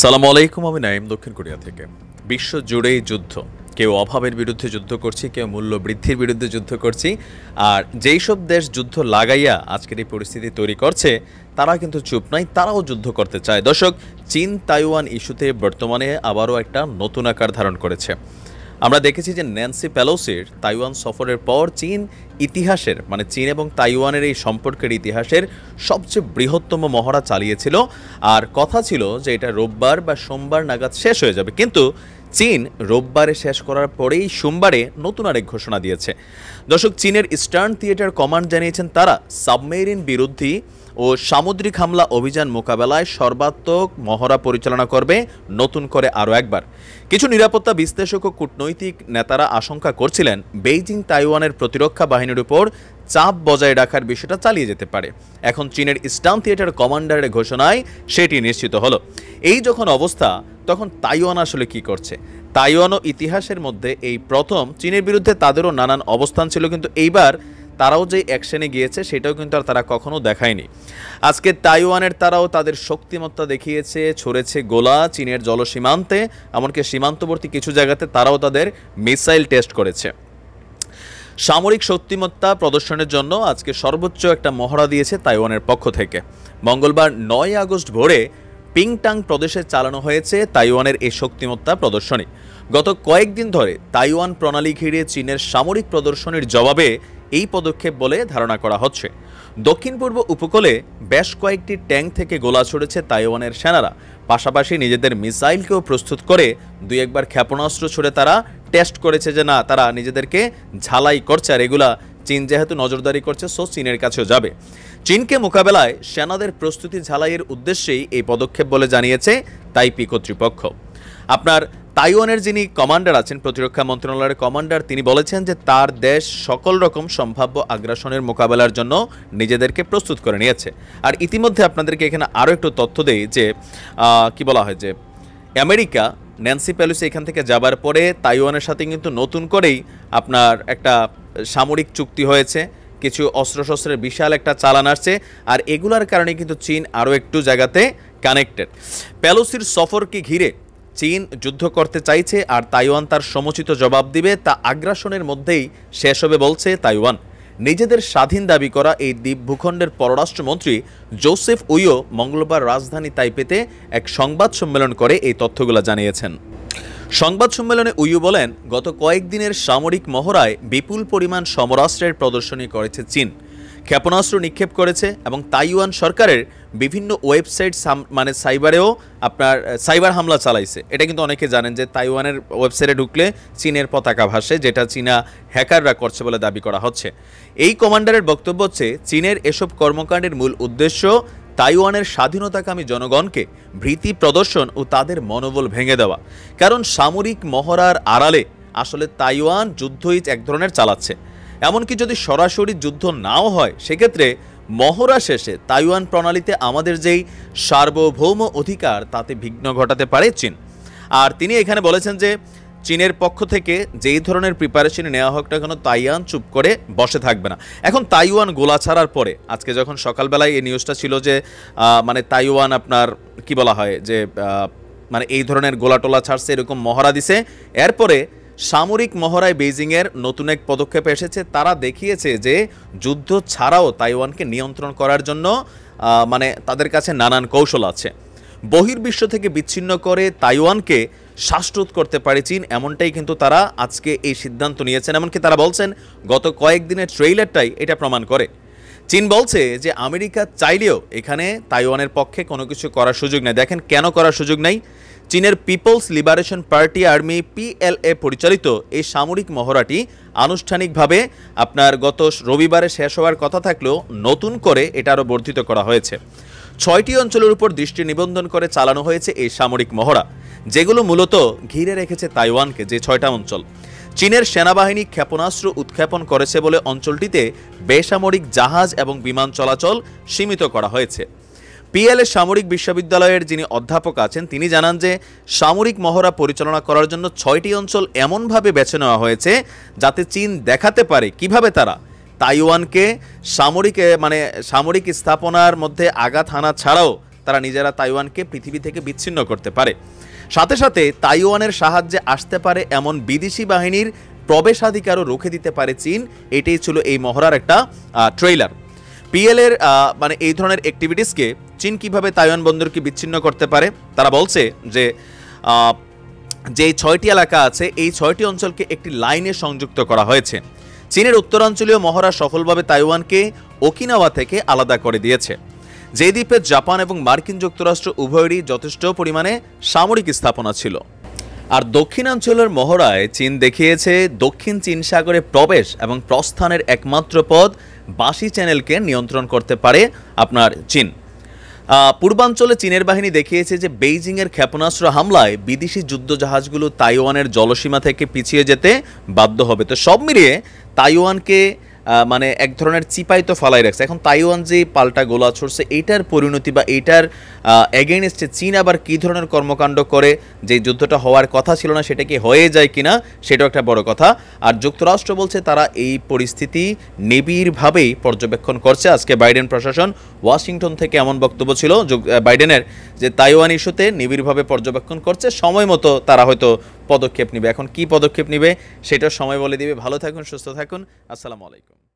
সালাম আলাইকুম আমি নাইম দক্ষিণ কোরিয়া থেকে বিশ্ব জুড়েই যুদ্ধ কেউ অভাবের বিরুদ্ধে যুদ্ধ করছি কেউ মূল্য বৃদ্ধির বিরুদ্ধে যুদ্ধ করছি আর যেই সব দেশ যুদ্ধ লাগাইয়া আজকের এই পরিস্থিতি তৈরি করছে তারা কিন্তু চুপ নাই তারাও যুদ্ধ করতে চায় দর্শক চীন তাইওয়ান ইস্যুতে বর্তমানে আবারও একটা নতুন আকার ধারণ করেছে আমরা দেখেছি যে ন্যান্সি প্যালোসির তাইওয়ান সফরের পর চীন ইতিহাসের মানে চীন এবং তাইওয়ানের এই সম্পর্কের ইতিহাসের সবচেয়ে বৃহত্তম মহড়া চালিয়েছিল আর কথা ছিল যে এটা রোববার বা সোমবার নাগাদ শেষ হয়ে যাবে কিন্তু চীন রোববারে শেষ করার পরেই সোমবারে নতুন আরেক ঘোষণা দিয়েছে দর্শক চীনের ইস্টার্ন থিয়েটার কমান্ড জানিয়েছেন তারা সাবমেরিন বিরোধী ও সামুদ্রিক হামলা অভিযান মোকাবেলায় সর্বাত্মক মহড়া পরিচালনা করবে নতুন করে আরও একবার কিছু নিরাপত্তা বিশ্লেষক ও কূটনৈতিক নেতারা আশঙ্কা করছিলেন বেইজিং তাইওয়ানের প্রতিরক্ষা বাহিনীর উপর চাপ বজায় রাখার বিষয়টা চালিয়ে যেতে পারে এখন চীনের ইস্টার্ন থিয়েটার কমান্ডারের ঘোষণায় সেটি নিশ্চিত হলো এই যখন অবস্থা তখন তাইওয়ান আসলে কি করছে তাইওয়ানও ইতিহাসের মধ্যে এই প্রথম চীনের বিরুদ্ধে তাদেরও নানান অবস্থান ছিল কিন্তু এইবার তারাও যে অ্যাকশনে গিয়েছে সেটাও কিন্তু আর তারা কখনো দেখায়নি আজকে তাইওয়ানের তারাও তাদের শক্তিমত্তা দেখিয়েছে ছড়েছে গোলা চীনের জলসীমান্তে এমনকি সীমান্তবর্তী কিছু জায়গাতে তারাও তাদের মিসাইল টেস্ট করেছে সামরিক শক্তিমত্তা প্রদর্শনের জন্য আজকে সর্বোচ্চ একটা মহড়া দিয়েছে তাইওয়ানের পক্ষ থেকে মঙ্গলবার নয় আগস্ট ভোরে পিংটাং প্রদেশে চালানো হয়েছে তাইওয়ানের এই শক্তিমত্তা প্রদর্শনী গত কয়েকদিন ধরে তাইওয়ান প্রণালী ঘিরে চীনের সামরিক প্রদর্শনীর জবাবে এই পদক্ষেপ বলে ধারণা করা হচ্ছে দক্ষিণ পূর্ব উপকূলে বেশ কয়েকটি ট্যাঙ্ক থেকে গোলা ছুড়েছে তাইওয়ানের সেনারা পাশাপাশি নিজেদের মিসাইলকেও প্রস্তুত করে দুই একবার ক্ষেপণাস্ত্র ছুড়ে তারা টেস্ট করেছে যে না তারা নিজেদেরকে ঝালাই করছে আর এগুলা চীন যেহেতু নজরদারি করছে সো চীনের কাছেও যাবে চীনকে মোকাবেলায় সেনাদের প্রস্তুতি ঝালাইয়ের উদ্দেশ্যেই এই পদক্ষেপ বলে জানিয়েছে তাইপি কর্তৃপক্ষ আপনার তাইওয়ানের যিনি কমান্ডার আছেন প্রতিরক্ষা মন্ত্রণালয়ের কমান্ডার তিনি বলেছেন যে তার দেশ সকল রকম সম্ভাব্য আগ্রাসনের মোকাবেলার জন্য নিজেদেরকে প্রস্তুত করে নিয়েছে আর ইতিমধ্যে আপনাদেরকে এখানে আরও একটু তথ্য দেই যে কি বলা হয় যে আমেরিকা ন্যান্সি প্যালুসি এখান থেকে যাবার পরে তাইওয়ানের সাথে কিন্তু নতুন করেই আপনার একটা সামরিক চুক্তি হয়েছে কিছু অস্ত্রশস্ত্রের বিশাল একটা চালান আসছে আর এগুলার কারণে কিন্তু চীন আরও একটু জায়গাতে কানেক্টেড প্যালোসির সফরকে ঘিরে চীন যুদ্ধ করতে চাইছে আর তাইওয়ান তার সমুচিত জবাব দিবে তা আগ্রাসনের মধ্যেই শেষ হবে বলছে তাইওয়ান নিজেদের স্বাধীন দাবি করা এই দ্বীপ ভূখণ্ডের পররাষ্ট্রমন্ত্রী জোসেফ উইও মঙ্গলবার রাজধানী তাইপেতে এক সংবাদ সম্মেলন করে এই তথ্যগুলো জানিয়েছেন সংবাদ সম্মেলনে উইউ বলেন গত কয়েকদিনের সামরিক মহড়ায় বিপুল পরিমাণ সমরাস্ত্রের প্রদর্শনী করেছে চীন ক্ষেপণাস্ত্র নিক্ষেপ করেছে এবং তাইওয়ান সরকারের বিভিন্ন ওয়েবসাইট মানে সাইবারেও আপনার সাইবার হামলা চালাইছে এটা কিন্তু অনেকে জানেন যে তাইওয়ানের ওয়েবসাইটে ঢুকলে চীনের পতাকা ভাসে যেটা চীনা হ্যাকাররা করছে বলে দাবি করা হচ্ছে এই কমান্ডারের বক্তব্য হচ্ছে চীনের এসব কর্মকাণ্ডের মূল উদ্দেশ্য তাইওয়ানের স্বাধীনতাকামী জনগণকে ভীতি প্রদর্শন ও তাদের মনোবল ভেঙে দেওয়া কারণ সামরিক মহড়ার আড়ালে আসলে তাইওয়ান যুদ্ধই এক ধরনের চালাচ্ছে এমনকি যদি সরাসরি যুদ্ধ নাও হয় সেক্ষেত্রে মহড়া শেষে তাইওয়ান প্রণালীতে আমাদের যেই সার্বভৌম অধিকার তাতে বিঘ্ন ঘটাতে পারে চীন আর তিনি এখানে বলেছেন যে চীনের পক্ষ থেকে যেই ধরনের প্রিপারেশন নেওয়া হোক না কেন তাইওয়ান চুপ করে বসে থাকবে না এখন তাইওয়ান গোলা ছাড়ার পরে আজকে যখন সকালবেলায় এই নিউজটা ছিল যে মানে তাইওয়ান আপনার কি বলা হয় যে মানে এই ধরনের গোলাটোলা ছাড়ছে এরকম মহড়া দিছে এরপরে সামরিক মহড়ায় বেইজিংয়ের নতুন এক পদক্ষেপ এসেছে তারা দেখিয়েছে যে যুদ্ধ ছাড়াও তাইওয়ানকে নিয়ন্ত্রণ করার জন্য মানে তাদের কাছে নানান কৌশল আছে বহির্বিশ্ব থেকে বিচ্ছিন্ন করে তাইওয়ানকে শ্বাসরোধ করতে পারে চীন এমনটাই কিন্তু তারা আজকে এই সিদ্ধান্ত নিয়েছেন এমনকি তারা বলছেন গত কয়েকদিনের ট্রেইলারটাই এটা প্রমাণ করে চীন বলছে যে আমেরিকা চাইলেও এখানে তাইওয়ানের পক্ষে কোনো কিছু করার সুযোগ নেই দেখেন কেন করার সুযোগ নেই চীনের People's Liberation Party Army PLA পরিচালিত এই সামরিক মহড়াটি আনুষ্ঠানিকভাবে আপনার গত রবিবারে শেষ হওয়ার কথা থাকলেও নতুন করে এটা আরও বর্ধিত করা হয়েছে ছয়টি অঞ্চলের উপর দৃষ্টি নিবন্ধন করে চালানো হয়েছে এই সামরিক মহড়া যেগুলো মূলত ঘিরে রেখেছে তাইওয়ানকে যে ছয়টা অঞ্চল চীনের সেনাবাহিনী ক্ষেপণাস্ত্র উৎক্ষেপণ করেছে বলে অঞ্চলটিতে বেসামরিক জাহাজ এবং বিমান চলাচল সীমিত করা হয়েছে পিএলএ সামরিক বিশ্ববিদ্যালয়ের যিনি অধ্যাপক আছেন তিনি জানান যে সামরিক মহড়া পরিচালনা করার জন্য ছয়টি অঞ্চল এমনভাবে বেছে নেওয়া হয়েছে যাতে চীন দেখাতে পারে কিভাবে তারা তাইওয়ানকে সামরিক মানে সামরিক স্থাপনার মধ্যে আঘাত হানা ছাড়াও তারা নিজেরা তাইওয়ানকে পৃথিবী থেকে বিচ্ছিন্ন করতে পারে সাথে সাথে তাইওয়ানের সাহায্যে আসতে পারে এমন বিদেশি বাহিনীর প্রবেশাধিকারও রুখে দিতে পারে চীন এটাই ছিল এই মহড়ার একটা ট্রেইলার পিএলের মানে এই ধরনের অ্যাক্টিভিটিসকে চীন কিভাবে তাইওয়ান বন্দরকে বিচ্ছিন্ন করতে পারে তারা বলছে যে যে ছয়টি এলাকা আছে এই ছয়টি অঞ্চলকে একটি লাইনে সংযুক্ত করা হয়েছে চীনের উত্তরাঞ্চলীয় মহড়া সফলভাবে তাইওয়ানকে ওকিনাওয়া থেকে আলাদা করে দিয়েছে যে দ্বীপে জাপান এবং মার্কিন যুক্তরাষ্ট্র উভয়েরই যথেষ্ট পরিমাণে সামরিক স্থাপনা ছিল আর দক্ষিণাঞ্চলের মহড়ায় চীন দেখিয়েছে দক্ষিণ চীন সাগরে প্রবেশ এবং প্রস্থানের একমাত্র পথ বাসি চ্যানেলকে নিয়ন্ত্রণ করতে পারে আপনার চীন পূর্বাঞ্চলে চীনের বাহিনী দেখিয়েছে যে বেইজিংয়ের ক্ষেপণাস্ত্র হামলায় বিদেশি যুদ্ধজাহাজগুলো তাইওয়ানের জলসীমা থেকে পিছিয়ে যেতে বাধ্য হবে তো সব মিলিয়ে তাইওয়ানকে মানে এক ধরনের চিপাই তো ফালাই রাখছে এখন তাইওয়ান যে পাল্টা গোলা ছড়ছে এইটার পরিণতি বা এইটার এগেনস্টে চীন আবার কী ধরনের কর্মকাণ্ড করে যে যুদ্ধটা হওয়ার কথা ছিল না সেটা কি হয়ে যায় কিনা সেটাও একটা বড় কথা আর যুক্তরাষ্ট্র বলছে তারা এই পরিস্থিতি নিবিড়ভাবেই পর্যবেক্ষণ করছে আজকে বাইডেন প্রশাসন ওয়াশিংটন থেকে এমন বক্তব্য ছিল বাইডেনের যে তাইওয়ান ইস্যুতে নিবিড়ভাবে পর্যবেক্ষণ করছে সময় মতো তারা হয়তো পদক্ষেপ নিবে এখন কি পদক্ষেপ নিবে সেটার সময় বলে দিবে ভালো থাকুন সুস্থ থাকুন আসসালামু আলাইকুম